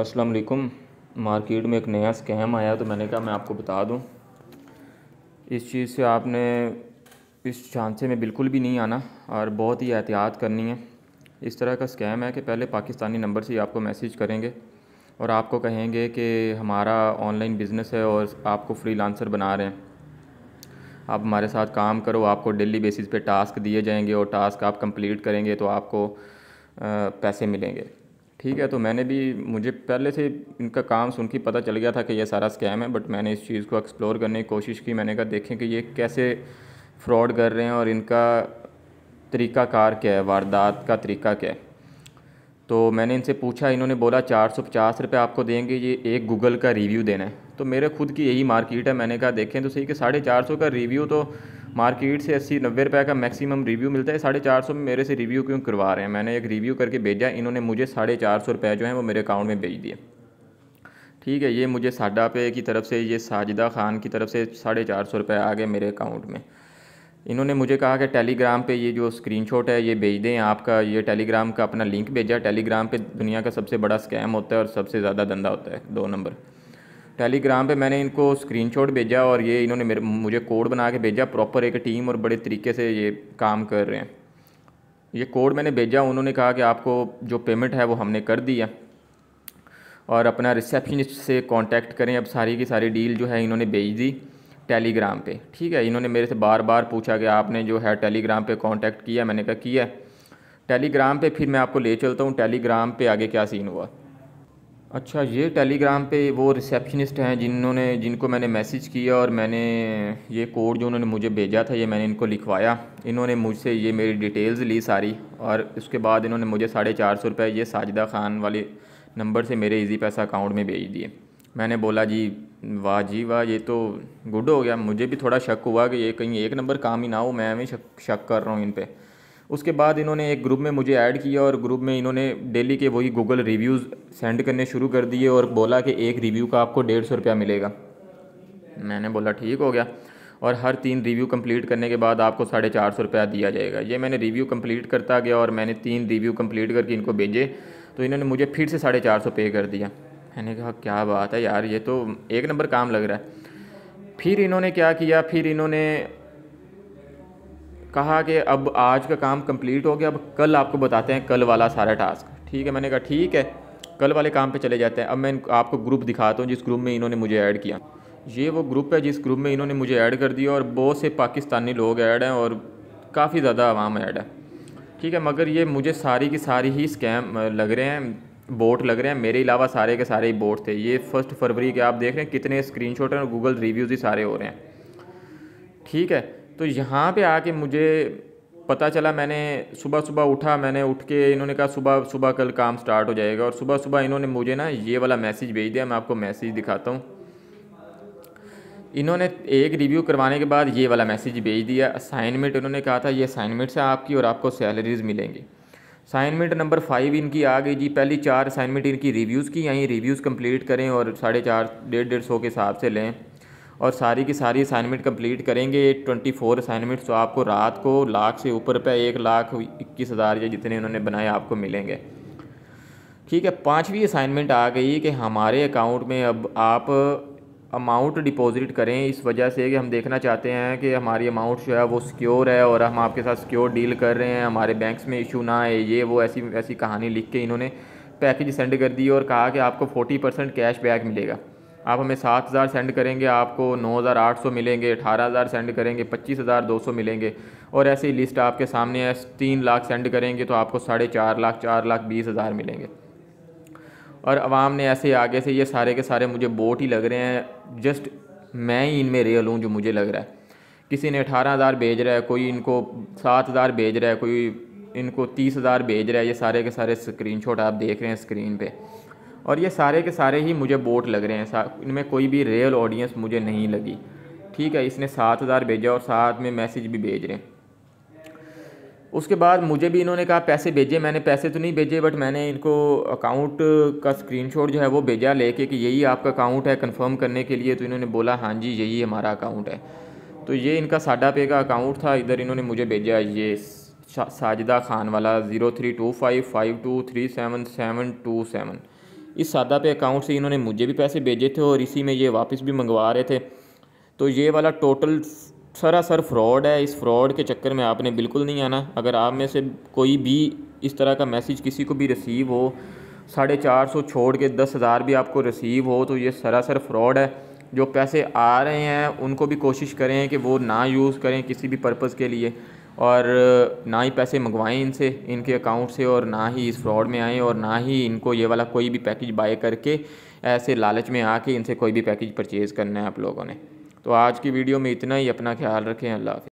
अस्सलाम वालेकुम मार्केट में एक नया स्कैम आया तो मैंने कहा मैं आपको बता दूं इस चीज़ से आपने इस झांसे में बिल्कुल भी नहीं आना और बहुत ही एहतियात करनी है इस तरह का स्कैम है कि पहले पाकिस्तानी नंबर से ही आपको मैसेज करेंगे और आपको कहेंगे कि हमारा ऑनलाइन बिज़नेस है और आपको फ्री लांसर बना रहे हैं आप हमारे साथ काम करो आपको डेली बेसिस पर टास्क दिए जाएंगे और टास्क आप कम्प्लीट करेंगे तो आपको पैसे मिलेंगे ठीक है तो मैंने भी मुझे पहले से इनका काम सुन के पता चल गया था कि यह सारा स्कैम है बट मैंने इस चीज़ को एक्सप्लोर करने की कोशिश की मैंने कहा देखें कि ये कैसे फ्रॉड कर रहे हैं और इनका तरीकाकार क्या है वारदात का तरीका क्या है तो मैंने इनसे पूछा इन्होंने बोला चार सौ पचास रुपये आपको देंगे ये एक गूगल का रिव्यू देना है तो मेरे खुद की यही मार्केट है मैंने कहा देखें तो सही कि साढ़े चार सौ का रिव्यू तो मार्केट से अस्सी नब्बे रुपये का मैक्सिमम रिव्यू मिलता है साढ़े चार सौ में मेरे से रिव्यू क्यों करवा रहे हैं मैंने एक रिव्यू करके भेजा इन्होंने मुझे साढ़े चार सौ रुपये जो है वो मेरे अकाउंट में भेज दिए ठीक है ये मुझे साडा पे की तरफ से ये साजिदा ख़ान की तरफ से साढ़े चार सौ रुपये आ गए मेरे अकाउंट में इन्होंने मुझे कहा कि टेलीग्राम पे ये जो स्क्रीनशॉट है ये भेज दें आपका ये टेलीग्राम का अपना लिंक भेजा टेलीग्राम पे दुनिया का सबसे बड़ा स्कैम होता है और सबसे ज़्यादा धंधा होता है दो नंबर टेलीग्राम पे मैंने इनको स्क्रीनशॉट भेजा और ये इन्होंने मेरे मुझे कोड बना के भेजा प्रॉपर एक टीम और बड़े तरीके से ये काम कर रहे हैं ये कोड मैंने भेजा उन्होंने कहा कि आपको जो पेमेंट है वो हमने कर दिया और अपना रिसेप्शनिस्ट से कांटेक्ट करें अब सारी की सारी डील जो है इन्होंने भेज दी टेलीग्राम पे ठीक है इन्होंने मेरे से बार बार पूछा कि आपने जो है टेलीग्राम पे कांटेक्ट किया मैंने कहा किया टेलीग्राम पे फिर मैं आपको ले चलता हूँ टेलीग्राम पे आगे क्या सीन हुआ अच्छा ये टेलीग्राम पे वो रिसेप्शनिस्ट हैं जिन्होंने जिनको मैंने मैसेज किया और मैंने ये कोड जो उन्होंने मुझे भेजा था ये मैंने इनको लिखवाया इन्होंने मुझसे ये मेरी डिटेल्स ली सारी और उसके बाद इन्होंने मुझे साढ़े चार सौ रुपये ये साजिदा ख़ान वाले नंबर से मेरे इजी पैसा अकाउंट में भेज दिए मैंने बोला जी वाह जी वाह ये तो गुड हो गया मुझे भी थोड़ा शक हुआ कि ये कहीं एक नंबर काम ही ना हो मैं भी शक, शक कर रहा हूँ इन पर उसके बाद इन्होंने एक ग्रुप में मुझे ऐड किया और ग्रुप में इन्होंने डेली के वही गूगल रिव्यूज़ सेंड करने शुरू कर दिए और बोला कि एक रिव्यू का आपको डेढ़ सौ रुपया मिलेगा मैंने बोला ठीक हो गया और हर तीन रिव्यू कंप्लीट करने के बाद आपको साढ़े चार सौ रुपया दिया जाएगा ये मैंने रिव्यू कंप्लीट करता गया और मैंने तीन रिव्यू कंप्लीट करके इनको भेजे तो इन्होंने मुझे फिर से साढ़े चार सौ पे कर दिया मैंने कहा क्या बात है यार ये तो एक नंबर काम लग रहा है फिर इन्होंने क्या किया फिर इन्होंने कहा कि अब आज का काम कंप्लीट हो गया अब कल आपको बताते हैं कल वाला सारा टास्क ठीक है मैंने कहा ठीक है कल वाले काम पे चले जाते हैं अब मैं आपको ग्रुप दिखाता हूँ जिस ग्रुप में इन्होंने मुझे ऐड किया ये वो ग्रुप है जिस ग्रुप में इन्होंने मुझे ऐड कर दिया और बहुत से पाकिस्तानी लोग ऐड हैं और काफ़ी ज़्यादा आवाम ऐड है ठीक है मगर ये मुझे सारी की सारी ही स्कैम लग रहे हैं बोट लग रहे हैं मेरे अलावा सारे के सारे ही बोट थे ये फर्स्ट फरवरी के आप देख रहे हैं कितने स्क्रीनशॉट हैं और गूगल रिव्यूज़ ही सारे हो रहे हैं ठीक है तो यहाँ पे आके मुझे पता चला मैंने सुबह सुबह उठा मैंने उठ के इन्होंने कहा सुबह सुबह कल काम स्टार्ट हो जाएगा और सुबह सुबह इन्होंने मुझे ना ये वाला मैसेज भेज दिया मैं आपको मैसेज दिखाता हूँ इन्होंने एक रिव्यू करवाने के बाद ये वाला मैसेज भेज दिया असाइनमेंट इन्होंने कहा था ये असाइनमेंट्स हैं आपकी और आपको सैलरीज़ मिलेंगी असाइनमेंट नंबर फाइव इनकी आ गई जी पहली चार असाइनमेंट इनकी रिव्यूज़ की यहीं रिव्यूज़ कंप्लीट करें और साढ़े चार डेढ़ डेढ़ सौ के हिसाब से लें और सारी की सारी असाइनमेंट कंप्लीट करेंगे ट्वेंटी फोर असाइनमेंट्स तो आपको रात को लाख से ऊपर रुपये एक लाख इक्कीस हज़ार या जितने उन्होंने बनाए आपको मिलेंगे ठीक है पाँचवीं असाइनमेंट आ गई कि हमारे अकाउंट में अब आप अमाउंट डिपॉजिट करें इस वजह से कि हम देखना चाहते हैं कि हमारी अमाउंट जो है वो सिक्योर है और हम आपके साथ सिक्योर डील कर रहे हैं हमारे बैंक्स में इशू ना है ये वो ऐसी ऐसी कहानी लिख के इन्होंने पैकेज सेंड कर दी और कहा कि आपको 40 परसेंट कैश बैक मिलेगा आप हमें सात हज़ार सेंड करेंगे आपको नौ हज़ार आठ सौ मिलेंगे अठारह हज़ार सेंड करेंगे पच्चीस हज़ार दो सौ मिलेंगे और ऐसे ही लिस्ट आपके सामने है तीन लाख सेंड करेंगे तो आपको साढ़े चार लाख चार लाख बीस हज़ार मिलेंगे और आवाम ने ऐसे आगे से ये सारे के सारे मुझे बोट ही लग रहे हैं जस्ट मैं ही इनमें रियल हूँ जो मुझे लग रहा है किसी ने अठारह हज़ार भेज रहा है कोई इनको सात हज़ार भेज रहा है कोई इनको तीस हज़ार भेज रहा है ये सारे के सारे स्क्रीनशॉट आप देख रहे हैं स्क्रीन पे और ये सारे के सारे ही मुझे बोट लग रहे हैं इनमें कोई भी रियल ऑडियंस मुझे नहीं लगी ठीक है इसने सात हज़ार भेजा और साथ में मैसेज भी भेज रहे हैं उसके बाद मुझे भी इन्होंने कहा पैसे भेजे मैंने पैसे तो नहीं भेजे बट मैंने इनको अकाउंट का स्क्रीनशॉट जो है वो भेजा लेके कि यही आपका अकाउंट है कंफर्म करने के लिए तो इन्होंने बोला हाँ जी यही हमारा अकाउंट है तो ये इनका साडा पे का अकाउंट था इधर इन्होंने मुझे भेजा ये साजिदा खान वाला zero three two five five two three seven seven two seven इस सादा पे अकाउंट से इन्होंने मुझे भी पैसे भेजे थे और इसी में ये वापस भी मंगवा रहे थे तो ये वाला टोटल सरासर फ्रॉड है इस फ्रॉड के चक्कर में आपने बिल्कुल नहीं आना अगर आप में से कोई भी इस तरह का मैसेज किसी को भी रिसीव हो साढ़े चार सौ छोड़ के दस हज़ार भी आपको रिसीव हो तो ये सरासर फ्रॉड है जो पैसे आ रहे हैं उनको भी कोशिश करें कि वो ना यूज़ करें किसी भी पर्पज़ के लिए और ना ही पैसे मंगवाएं इनसे इनके अकाउंट से और ना ही इस फ्रॉड में आएँ और ना ही इनको ये वाला कोई भी पैकेज बाय करके ऐसे लालच में आके इनसे कोई भी पैकेज परचेज़ करना है आप लोगों ने तो आज की वीडियो में इतना ही अपना ख्याल रखें अल्लाह